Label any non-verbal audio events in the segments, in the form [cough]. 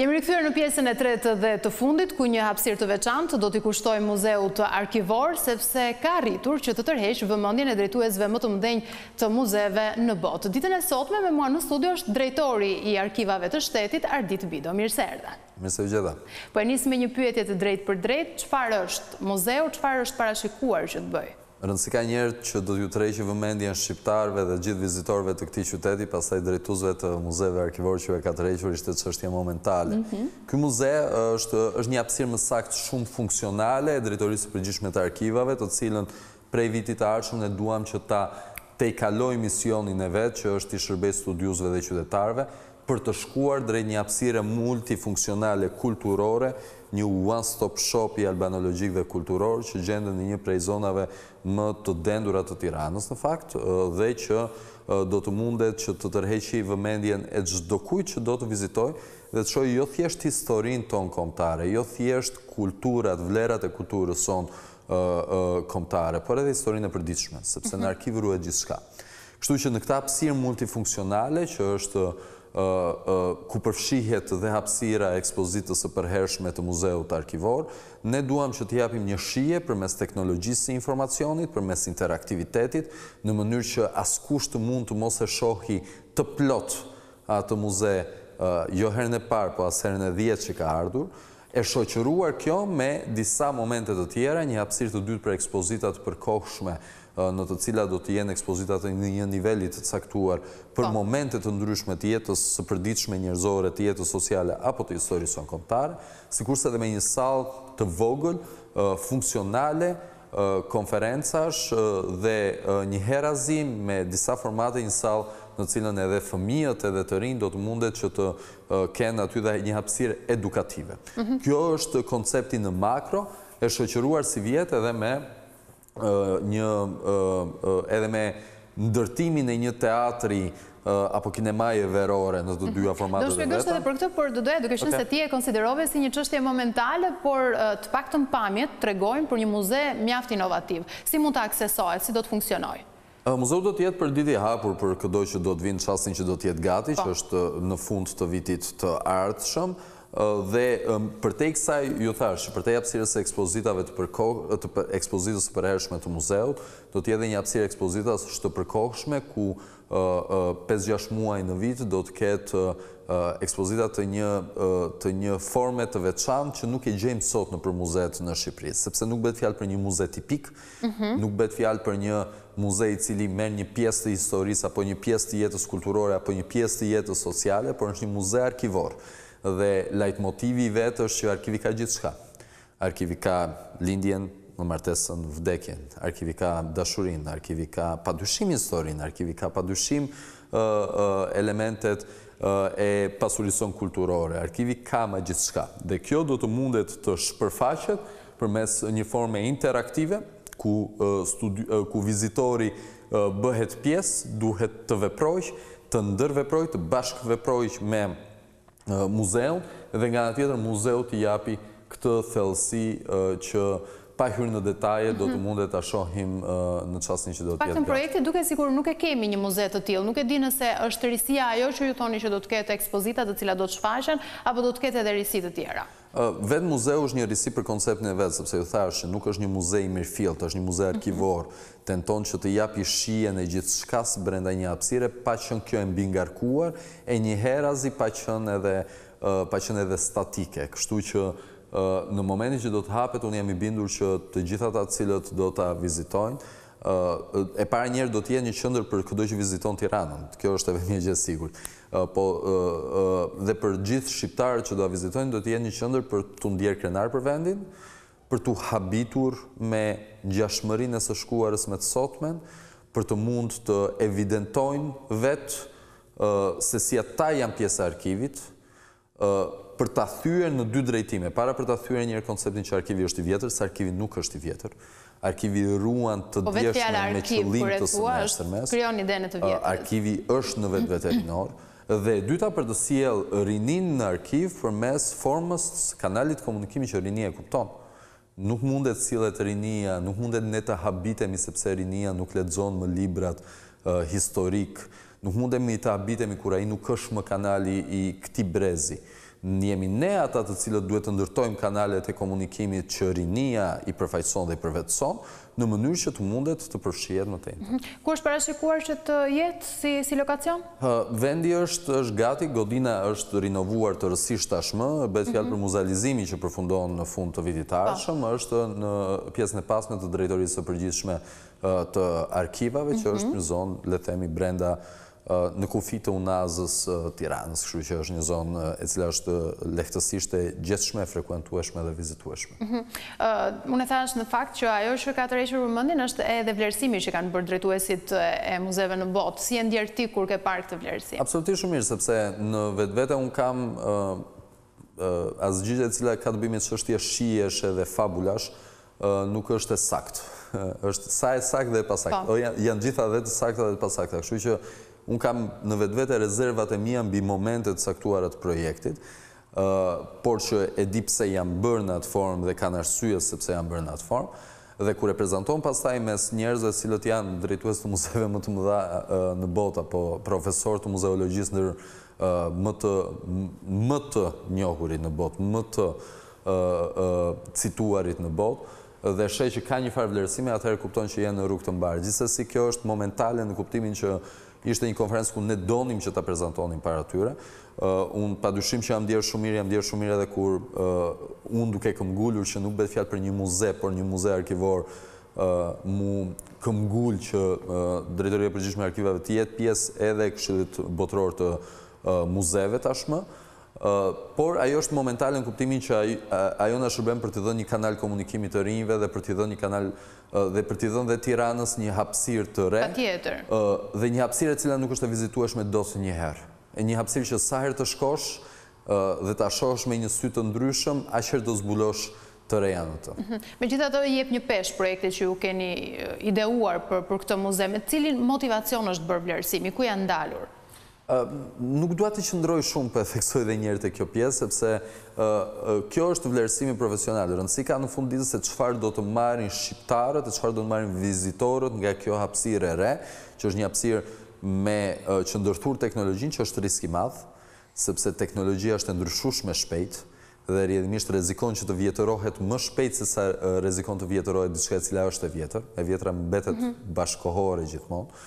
Jemi rikëthyrë në pjesën e tretë dhe të fundit, ku një hapsir të veçantë do t'i kushtoj muzeu të arkivor, sepse ka rritur që të tërhesh vëmëndin e drejtuesve më të mëndenjë të muzeve në botë. Ditën e sotme, me mua në studio është drejtori i arkivave të shtetit, Ardit Bido, mirë se erda. Mirë Po e njësë me një pyetjet e drejt për drejt, qëfar është muzeu, qëfar është parashikuar që të bëjë? Rëndësi ka njerët që do t'ju treqë vëmendjen shqiptarve dhe gjithë vizitorve të këti qyteti, pasaj drejtuzve të muzeve arkivorë që e ka treqër, ishte që mhm. është momentale. Ky muze është një apsirë më sakt shumë funksionale e drejtorisë përgjishme të arkivave, të cilën prej vitit arshëm e duham që ta te i kaloj misionin e vetë, që është i shërbej studiusve dhe qytetarve, për të shkuar drejt një hapësire multifunksionale kulturore, një one stop shop i albanologjik dhe kulturor që gjendet në një prej zonave më të dendura të Tiranës në fakt dhe që do të mundet që të tërheqi vëmendjen e çdo kujt që do të vizitoj dhe të shojë jo thjesht historin tonë kombëtare, jo thjesht kulturat, vlerat e kulturës sonë kombëtare, por edhe historinë e përditshme, sepse mhm. në arkiv ruhet gjithçka. Kështu që në këtë hapësirë multifunksionale që është ku përfshihet dhe hapsira ekspozitës së përhershme të muzeut arkivor, ne duam që të japim një shije përmes teknologjisë së informacionit, përmes interaktivitetit, në mënyrë që askush të mund të mos e shohi të plot atë muze jo herën e parë, po as herën e dhjetë që ka ardhur, e shoqëruar kjo me disa momente të tjera, një hapsir të dytë për ekspozitat përkohshme në të cila do të jenë ekspozitat në një nivellit të caktuar për po. momente momentet të ndryshme të jetës së përdiqme njërzore të jetës sociale apo të historisë në komptare, si kurse dhe me një salë të vogël, funksionale, konferencash dhe një herazim me disa formate një salë në cilën edhe fëmijët edhe të rinë do të mundet që të kenë aty dhe një hapsir edukative. Mhm. Kjo është koncepti në makro, e shëqëruar si vjetë edhe me një edhe me ndërtimin e një teatri apo kinemaje verore në të dyja mhm. formatet e veta. Do shpegështë edhe për këtë, por doja duke shenë se ti e konsiderove si një qështje momentale, por të pak të në pamjet të regojnë për një muze mjaft inovativ. Si mund të aksesohet, si do të funksionojë? Muzeu do të jetë për didi hapur për këdoj që do të vinë qasin që do të jetë gati, po. që është në fund të vitit të ardhëshëm dhe për te i kësaj, ju thash, për te i apsirës e ekspozitave të përkohë, ekspozitës të përhershme të muzeut, do t'jede një apsirë ekspozitas shtë përkohëshme, ku 5-6 muaj në vitë do t'ketë ekspozitat të një forme të veçan që nuk e gjejmë sot në për muzeet në Shqipëri, sepse nuk betë fjalë për një muze tipik, mhm. nuk betë fjalë për një muze i cili merë një pjesë të historisë, apo një pjesë të jetës kulturore, apo një pjesë të jetës sociale, por është një muze arkivorë dhe lajt motivi i vetë është që arkivi ka gjithë shka. Arkivi ka lindjen, në martesën vdekjen, arkivi ka dashurin, arkivi ka padushim historin, arkivi ka padushim elementet e pasurison kulturore, arkivi ka ma gjithë shka. Dhe kjo do të mundet të shpërfaqet për mes një forme interaktive, ku vizitori bëhet pjesë, duhet të veprojsh, të ndërveprojsh, të bashkëveprojsh me muzeu, dhe nga në tjetër muzeu të japi këtë thellësi që pa hyrë në detaje do të mhm. mundet të shohim në qasni që do të jetë. Pak të në projekti duke si kur nuk e kemi një muze të tjilë, nuk e dinë se është rrisia ajo që ju thoni që do të ketë ekspozitat të cila do të shfashen, apo do të ketë edhe rrisit të tjera. Vetë muzeu është një risi për konceptin e vetë, sepse ju thashë, nuk është një muzej mirë fjellë, të është një muzej arkivorë, mhm. tenton që të japi shien e gjithë shkasë brenda një apsire, pa qënë kjo e mbi ngarkuar, e një herazi pa qënë edhe, pa qënë edhe statike. Kështu që në momentin që do të hapet, unë jam i bindur që të gjithat atë cilët do të vizitojnë, e para njerë do të një qëndër për këdoj që viziton Tiranën. Kjo është e një gjithë sigur po dhe për gjithë shqiptarët që do a vizitojnë, do të jenë një qëndër për të ndjerë krenar për vendin, për të habitur me gjashmërin e së shkuarës me të sotmen, për të mund të evidentojnë vetë se si ata janë pjesë arkivit, për të thyre në dy drejtime, para për të thyre njërë konceptin që arkivit është i vjetër, se arkivit nuk është i vjetër, arkivit ruan të po djeshme me qëllim të së në eshtërmes, arkivit është në vetë vetë e në dhe dyta për të siel rinin në arkiv për mes formës kanalit komunikimi që rinia e kupton. Nuk mundet sielet rinia, nuk mundet ne të habitemi sepse rinia nuk ledzon më librat historik, nuk mundet me të habitemi kura i nuk është më kanali i këti brezi në jemi ne atat të cilët duhet të ndërtojmë kanalet e komunikimit që rinia i përfajson dhe i përvetson, në mënyrë që të mundet të përfshjet në tenë. Mhm. Ku është parashikuar që të jetë si lokacion? Vendi është gati, godina është rinovuar të rësisht tashmë, betë fjalë mhm. për muzalizimi që përfundon në fund të vitit po. arshëm, është në pjesën e pasme të drejtorisë të përgjithshme të arkivave, që mhm. është në zonë, le themi, brenda në kufi të unazës tiranës, kështu që është një zonë e cila është lehtësisht e gjithshme, frekuentueshme dhe vizitueshme. Mhm. Unë e thash në fakt që ajo është ka të rejshme për mëndin është edhe vlerësimi që kanë bërë drejtuesit e muzeve në botë, si e ndjerë ti kur ke parë të vlerësim? Absolutisht shumë mirë, sepse në vetë vete unë kam asë gjithë e cila ka të bimit që është jeshqiesh edhe fabulash, nuk është e saktë [laughs] është sa e sakt dhe pasakt, po. janë gjitha dhe të dhe pasakt, kështu që unë kam në vetë vete rezervat e mija mbi momentet saktuarat projektit, por që e di pse jam bërë në atë formë dhe kanë arsye sepse jam bërë në atë formë, dhe ku e prezanton pastaj mes njerëzve cilët janë drejtues të muzeve më të mëdha në botë apo profesor të muzeologjisë ndër më të më njohurit në botë, më të cituarit në botë, dhe shej që ka një farë vlerësimi, atëherë kupton që janë në rrugë të mbarë. Gjithsesi kjo është momentale në kuptimin që ishte një konferencë ku ne donim që ta prezentonim para tyre. Uh, unë pa dyshim që jam djerë shumirë, jam djerë shumirë edhe kur uh, unë duke këmgullur që nuk betë fjalë për një muze, por një muze arkivor uh, mu këmgull që Drejtërje e përgjishme arkivave të jetë pjesë edhe këshillit botëror të muzeve tashmë. Por, ajo është momentale në kuptimin që ajo në shërbem për t'i dhe një kanal komunikimi të rinjve dhe për t'i dhe një kanal dhe për t'i dhe dhe tiranës një hapsir të re. Dhe një hapsir e cila nuk është të vizituash me dosë një herë. Një hapsir që sa herë të shkosh dhe të ashosh me një sy të ndryshëm, a shërë të zbulosh të rejanë të. Mhm. Me gjitha të jep një pesh projekte që ju keni ideuar për këtë muzeme, cilin motivacion është bërblerësimi, ku janë dalur? Nuk duhet të qëndroj shumë për theksoj dhe njerët e kjo pjesë, sepse kjo është vlerësimi profesional. Rëndësi ka në fundit se qëfar do të marrin shqiptarët e qëfar do të marrin vizitorët nga kjo hapsirë e re, që është një hapsirë me qëndërthur teknologjin që është riski madhë, sepse teknologjia është ndryshush me shpejtë, dhe rjedhimisht rezikon që të vjetërohet më shpejt se sa rezikon të vjetërohet diska cila është e vjetër, e vjetëra më betet mhm. bashkohore gjithmonë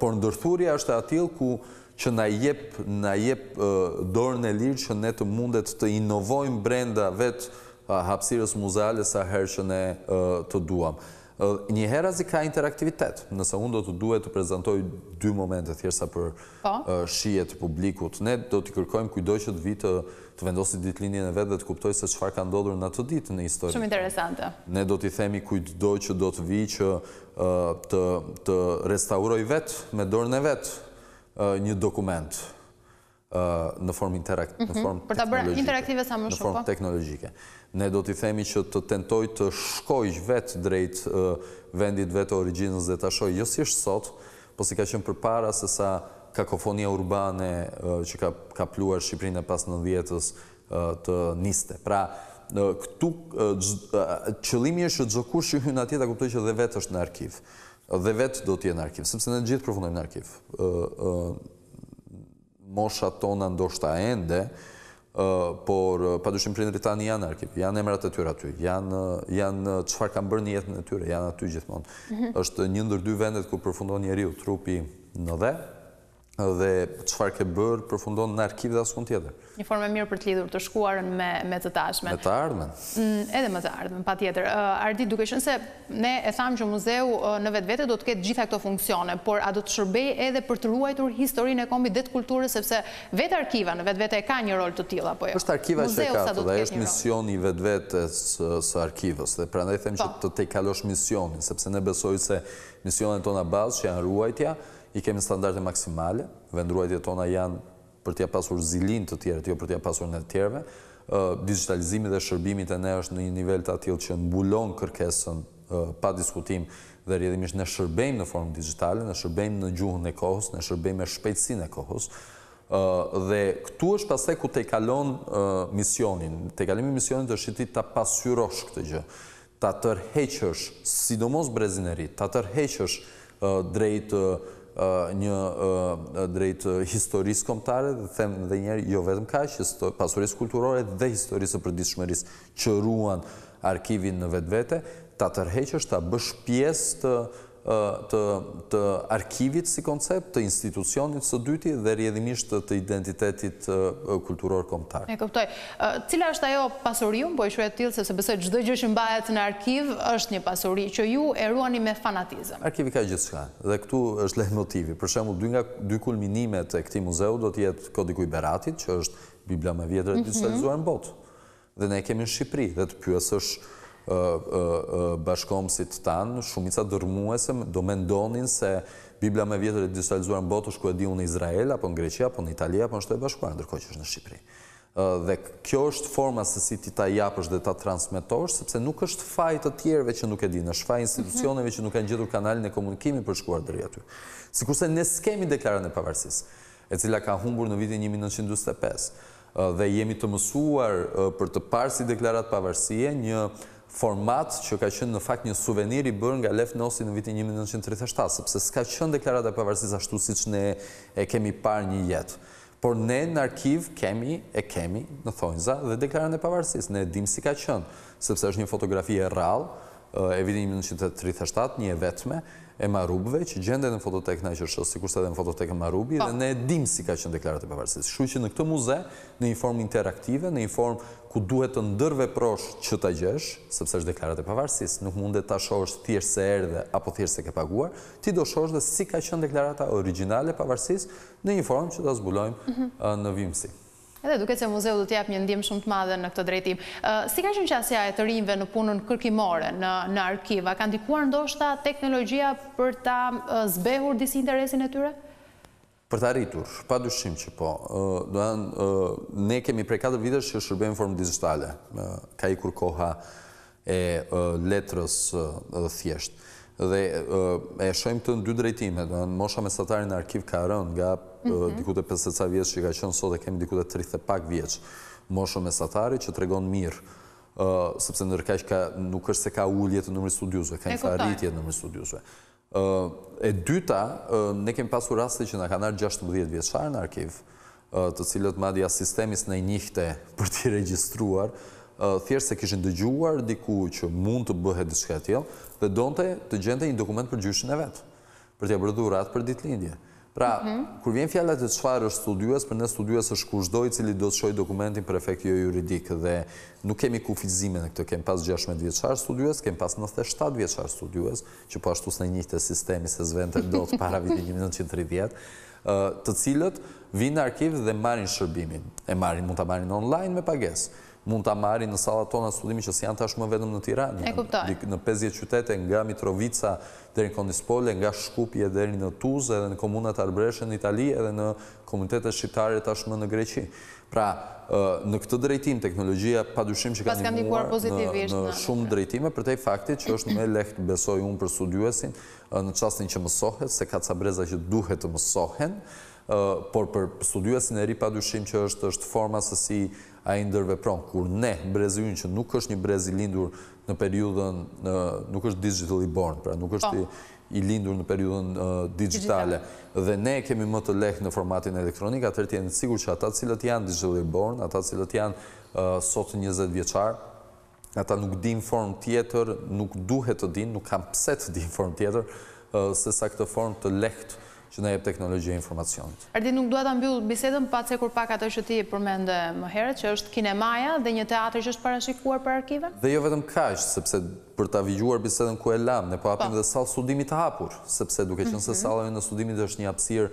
por ndërthurja është atil ku që na jep, na jep dorën e lirë që ne të mundet të inovojmë brenda vetë hapsirës muzeale sa herë që ne të duham. Një herë zi ka interaktivitet, nëse unë do të duhet të prezentoj dy momente thjersa për po. shije të publikut, ne do t'i kërkojmë kujdoj që të vi të vendosi ditë linje në vetë dhe të kuptoj se qëfar ka ndodhur në të ditë në histori. Shumë interesantë. Ne do t'i themi kujdoj që do të vi që të restauroj vetë me dorën e vetë një dokument në formë interaktive, në mhm. formë për ta bërë interaktive sa më shumë. Në formë po. teknologjike. Ne do t'i themi që të tentoj të shkoj vetë drejt vendit vetë origjinës dhe ta shoj jo si është sot, po si ka qenë përpara se sa kakofonia urbane që ka pluar pluar Shqipërinë pas 90-s të niste. Pra, këtu qëlimi qëllimi është që dzokur që hyn atje ta kuptoj që dhe vetë është në arkiv. Dhe vetë do të jetë në arkiv, sepse ne gjithë përfundojmë në arkiv moshat tona ndoshta ende, por pa dushim për nëri janë arkiv, janë emrat e tyre ty, janë qëfar kam bërë një jetën e tyre, janë aty gjithmonë. Mhm. një njëndër dy vendet ku përfundon një riu, trupi në dhe, dhe qëfar ke bërë përfundon në arkiv dhe asë në tjetër. Një formë mirë për të lidhur të shkuarën me, me të tashmen. Me të ardhmen? Mm, edhe me të ardhmen, pa tjetër. Ardi, duke shënë se ne e thamë që muzeu në vetë vete do të ketë gjitha këto funksione, por a do të shërbej edhe për të ruajtur historinë e kombi dhe të kulturës, sepse vetë arkiva në vetë vete e ka një rol të tila, po jo? Përst arkiva muzeu që e ka të dhe është mision i vetë vete së, arkivës, dhe pra them që po. të te kalosh misionin, sepse ne besoj se misionet tona bazë që janë ruajtja, i kemi standarde maksimale, vendruajtje tona janë për t'ja pasur zilin të tjere, jo për t'ja pasur në të tjerëve, digitalizimi dhe shërbimit e ne është në një nivel të atil që nëmbullon kërkesën pa diskutim dhe rjedimisht në shërbejmë në formë digitale, në shërbejmë në gjuhën e kohës, në shërbejmë e shpejtsin e kohës. Dhe këtu është pas e ku te kalon misionin. Te kalimi misionin të është të pasyrosh këtë gjë, të tërheqësh, sidomos brezinerit, të tërheqësh drejtë një drejt historisë komptare, dhe them dhe njerë, jo vetëm ka, që pasurisë kulturore dhe historisë e përdisë shmerisë që ruan arkivin në vetë vete, ta tërheqë është ta bësh pjesë të të arkivit si koncept, të institucionit së dyti dhe rjedimisht të identitetit kulturor komptar. E këptoj, cila është ajo pasurium, po ishu e tilë, sepse bëse gjithë gjithë në bajet në arkiv, është një pasuri, që ju eruani me fanatizëm? Arkivi ka gjithë shka, dhe këtu është lehë motivi. Për shemë, dy nga dy kulminimet e këti muzeu do tjetë kodiku i Beratit, që është Biblia me vjetër e mhm. digitalizuar në botë. Dhe ne kemi në Shqipëri, dhe të pyës është bashkomësit tanë, shumica dërmuese do mendonin se Biblia me vjetër e digitalizuar në botë është ku e di unë Izraela, apo në Greqia, apo në Italia, apo në shtetë bashkuar, ndërko që është në Shqipëri. Dhe kjo është forma se si ti ta japësh dhe ta transmitosh, sepse nuk është faj të tjerëve që nuk e di, në është faj institucioneve që nuk e gjithur kanalin e komunikimi për shkuar dërri aty. Si kurse ne skemi deklarën e pavarësis, e cila ka humbur në vitin 1925, dhe jemi të mësuar për të parë si deklarat pavarësie, një format që ka qenë në fakt një suvenir i bërë nga Lef Nosi në vitin 1937, sepse s'ka qenë deklarata e pavarësisë ashtu siç ne e kemi parë një jetë. Por ne në arkiv kemi, e kemi, në thonjza, dhe deklarat e pavarësisë. Ne dim si ka qenë, sepse është një fotografi e rrallë e vitin 1937, një e vetme, e Marubëve, që gjende në fototek në Aqërshës, si kurse edhe në fototekën e Marubi, po. dhe ne dim si ka qënë deklarat e pavarësis. Shqy që në këtë muze, në një formë interaktive, në një form ku duhet të ndërve prosh që të gjesh, sepse është deklarat e pavarësis, nuk mundet të shosh thjesht se erdhe, apo thjesht se ke paguar, ti do shosh dhe si ka qënë deklarata originale pavarësis, në një formë që të zbulojmë mhm. në vimësi. Edhe duke që muzeu do t'jap një ndim shumë të madhe në këtë drejtim. Si ka qënë qasja e të rinjve në punën kërkimore në arkiva? Ka ndikuar ndoshta teknologjia për ta zbehur disi interesin e tyre? Për ta rritur, pa dushim që po. Ne kemi prej 4 vitës që shërbejmë formë digitale. Ka i kur koha e letrës dhe thjeshtë dhe e shojmë të në dy drejtime, do në mosha mesatari në arkiv ka rënë nga mhm. dikute 50 vjecë që ka qënë sot e kemi dikute 30 pak vjeç, mosha mesatari që të regonë mirë, sëpse nërkash nuk është se ka ulljet në nëmri studiusve, ka një faritjet në nëmri studiusve. E dyta, ne kemi pasur rasti që në kanar 16 vjeçar në arkiv, të cilët madhja sistemis në i njihte [laughs] për t'i registruar, thjerë se kishin dëgjuar diku që mund të bëhet diska tjelë, dhe donte të gjente një dokument për gjyshën e vetë, për t'ja bërdu atë për ditë lindje. Pra, mhm. kur vjen fjallat e qëfar është studiues, për ne studiues është kushdoj cili do të shoj dokumentin për efekt jo juridik dhe nuk kemi kufizime në këtë, kemi pas 16 vjeqar studiues, kemi pas 97 vjeqar studiues, që po ashtu së në njëhtë sistemi se zvente do të para vitin 1930, të cilët vinë në arkiv dhe marin shërbimin, e marin, mund të marin online me pagesë mund të amari në sala tona studimi që si janë tashmë vedëm në Tiran. E kuptoj. Në 50 qytete, nga Mitrovica dhe në Kondispole, nga Shkupje dhe në Tuzë, edhe në komunat Arbreshe në Itali, edhe në komunitetet shqiptare tashmë në Greqi. Pra, në këtë drejtim, teknologjia pa dushim që ka një muar në shumë drejtime, për faktit që është me leht besoj unë për studiuesin në qastin që mësohet, se ka ca breza që duhet të mësohen, por për studiuesin e ri pa që është, është forma së si a indërve pronë, kur ne, brezilin që nuk është një i lindur në periudën, në, nuk është digitally born, pra nuk është po. i, lindur në periudën digitale, dhe ne kemi më të lehë në formatin elektronik, atër të jenë sigur që ata cilët janë digitally born, ata cilët janë sotë sot 20 vjeqarë, ata nuk din form tjetër, nuk duhet të din, nuk kam pse të din form tjetër, se sa këtë form të lehtë që në jep teknologi e informacionit. Ardi, nuk duhet të mbyllë bisedën, pa të kur pak ato që ti e përmende më herët, që është kinemaja dhe një teatrë që është parashikuar për arkive? Dhe jo vetëm kash, sepse për të avijuar bisedën ku e lam, ne po apim po. dhe salë studimit të hapur, sepse duke që nëse mhm. salën në studimit është një apsir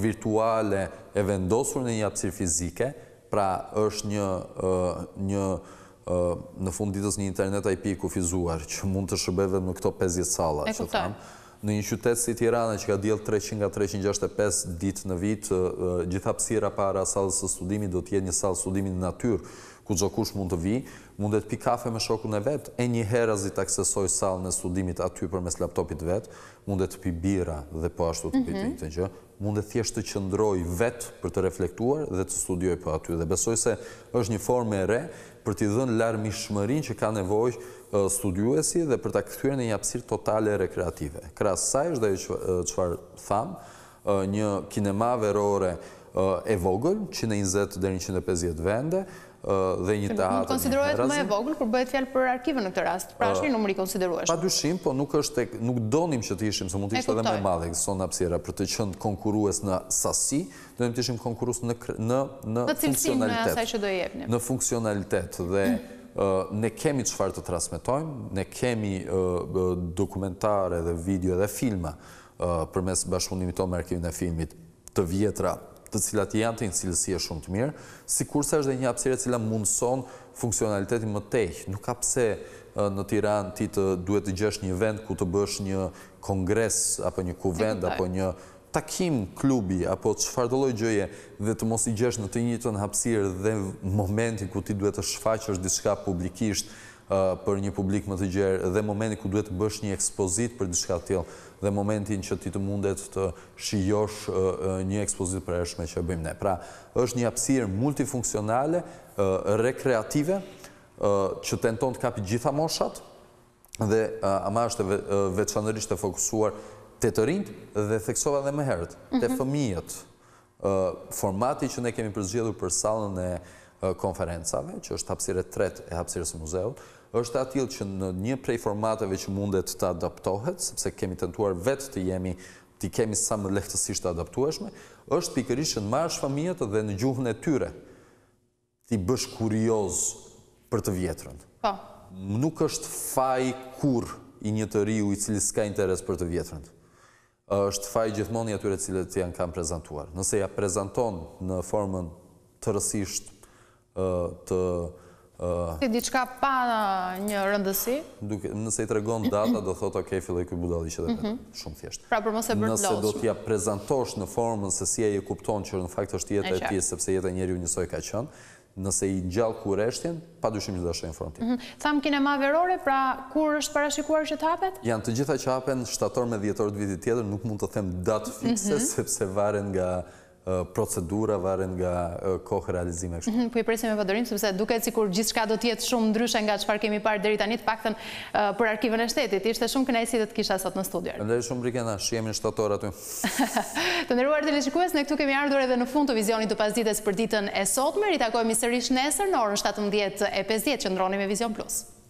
virtuale e vendosur në një apsir fizike, pra është një në fund ditës një internet IP kufizuar që mund të shërbeve në këto 50 salat në një qytet si Tirana që ka djel 300 nga 365 dit në vit, gjithapsira para salës së studimit do jetë një salë studimi në natyrë, ku gjo kush mund të vi, mundet pi kafe me shokun e vetë, e një herazi të aksesoj salë në studimit aty për mes laptopit vetë, mundet pi bira dhe po ashtu të pitin mhm. të një, mundet thjesht të qëndroj vetë për të reflektuar dhe të studioj për po aty. Dhe besoj se është një formë e re për t'i dhënë larmishmërin që ka nevojsh studiuesi dhe për ta këthyre në një apsir totale rekreative. Kras sajsh dhe qëfar tham, një kinema verore e vogël, 120 150 vende, dhe një të hatë. Nuk më e vogël, kur bëhet fjallë për arkive në të rast, pra është një numër i konsideruajt. Pa dushim, po nuk është, nuk donim që të ishim, se mund të ishtë edhe me madhe, kësë sonë apsira, për të qënë konkurues në sasi, dhe në të ishim konkurues në funksionalitet. Në në Në funksionalitet, dhe ne kemi qëfar të transmitojmë, ne kemi dokumentare dhe video dhe filma për mes bashkundimi tonë me arkivin e filmit të vjetra të cilat janë të incilësia shumë të mirë, si kurse është dhe një apsire cila mundëson funksionalitetin më tejhë. Nuk ka pse në Tiran ti të duhet të gjesh një vend ku të bësh një kongres, apo një kuvend, apo një takim klubi, apo të shfardoloj gjëje, dhe të mos i gjesh në të njëtën hapsirë dhe momentin ku ti duhet të shfaqë është diska publikisht uh, për një publik më të gjerë, dhe momentin ku duhet të bësh një ekspozit për diska të tjelë, dhe momentin që ti të mundet të shijosh uh, uh, një ekspozit për eshme që bëjmë ne. Pra, është një hapsirë multifunksionale, rekreative, që të enton të kapi gjitha moshat, dhe ama është veçanërisht të fokusuar të të rinjtë dhe theksova dhe më herët, të mhm. fëmijët. Formati që ne kemi përzgjedhur për salën e konferencave, që është hapsire tret e hapsires muzeut, është atil që në një prej formateve që mundet të adaptohet, sepse kemi tentuar vetë të jemi, të kemi sa më lehtësisht të adaptueshme, është pikërish që në marrë shfamijet dhe në gjuhën e tyre, ti bësh kurioz për të vjetërën. Po. Nuk është faj kur i një të riu i cili s'ka interes për të vjetërën është faj gjithmoni atyre cilët janë kam prezentuar. Nëse ja prezenton në formën të rësisht të... Si diçka pa një rëndësi? Nëse i tregon data, do thot, okej, filloj këtë budali që dhe për mhm. shumë thjesht. Pra për mëse bërë të Nëse do t'ja prezentosh në formën se si e i kupton që në fakt është jetë e ti, sepse jetë e njeri u njësoj ka qënë, nëse i gjallë kur eshtjen, pa dushim që dhe është e në të të të verore, pra kur është parashikuar që të të Janë të të që hapen shtator me të të vitit të të të të të të të të të të të procedurave rënd nga kohë realizime. Mhm, po i presim me padërim, sepse duket sikur gjithçka do të jetë shumë ndryshe nga çfarë kemi parë deri tani, të paktën për arkivën e shtetit. Ishte shumë kënaqësi të të kisha sot në studio. Ende shumë Rikenda, shihemi në shtator aty. [laughs] të nderuar shikues, ne këtu kemi ardhur edhe në fund të vizionit të pasdites për ditën e sotme. i sërish nesër në orën 17:50, me Vision Plus.